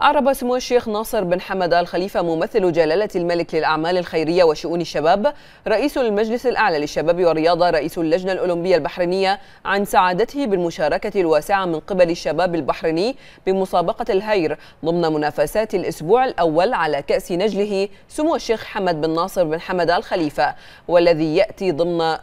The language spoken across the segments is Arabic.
أعرب سمو الشيخ ناصر بن حمد آل خليفة ممثل جلالة الملك للأعمال الخيرية وشؤون الشباب رئيس المجلس الأعلى للشباب والرياضة رئيس اللجنة الأولمبية البحرينية عن سعادته بالمشاركة الواسعة من قبل الشباب البحريني بمسابقة الهير ضمن منافسات الأسبوع الأول على كأس نجله سمو الشيخ حمد بن ناصر بن حمد آل خليفة والذي يأتي ضمن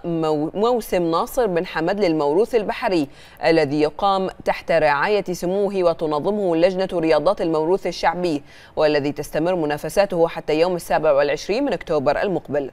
موسم ناصر بن حمد للموروث البحري الذي يقام تحت رعاية سموه وتنظمه لجنة رياضات الموروث الموروث الشعبي والذي تستمر منافساته حتى يوم السابع والعشرين من أكتوبر المقبل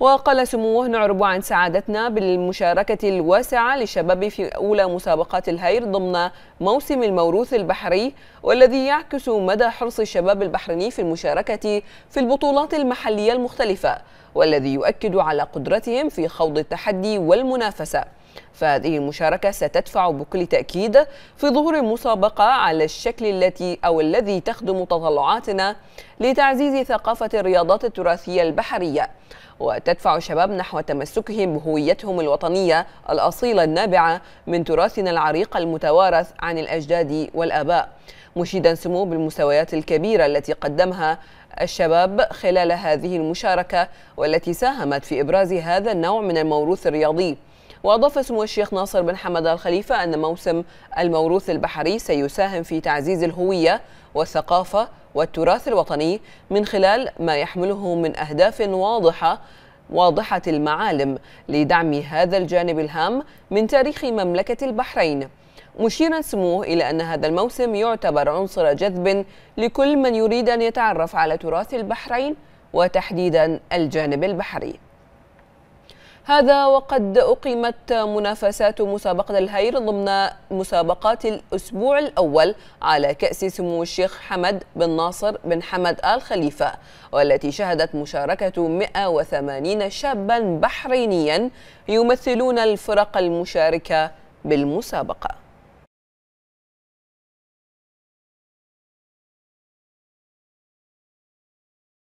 وقال سموه نعرب عن سعادتنا بالمشاركة الواسعة للشباب في أولى مسابقات الهير ضمن موسم الموروث البحري والذي يعكس مدى حرص الشباب البحريني في المشاركة في البطولات المحلية المختلفة والذي يؤكد على قدرتهم في خوض التحدي والمنافسة فهذه المشاركة ستدفع بكل تأكيد في ظهور المسابقة على الشكل التي أو الذي تخدم تطلعاتنا لتعزيز ثقافة الرياضات التراثية البحرية وتدفع الشباب نحو تمسكهم بهويتهم الوطنية الأصيلة النابعة من تراثنا العريق المتوارث عن الأجداد والآباء مشيدا سمو بالمستويات الكبيرة التي قدمها الشباب خلال هذه المشاركة والتي ساهمت في إبراز هذا النوع من الموروث الرياضي وأضاف سمو الشيخ ناصر بن حمد الخليفة أن موسم الموروث البحري سيساهم في تعزيز الهوية والثقافة والتراث الوطني من خلال ما يحمله من أهداف واضحة واضحة المعالم لدعم هذا الجانب الهام من تاريخ مملكة البحرين مشيرا سموه إلى أن هذا الموسم يعتبر عنصر جذب لكل من يريد أن يتعرف على تراث البحرين وتحديدا الجانب البحري هذا وقد أقيمت منافسات مسابقة الهير ضمن مسابقات الأسبوع الأول على كأس سمو الشيخ حمد بن ناصر بن حمد آل خليفة والتي شهدت مشاركة 180 شابا بحرينيا يمثلون الفرق المشاركة بالمسابقة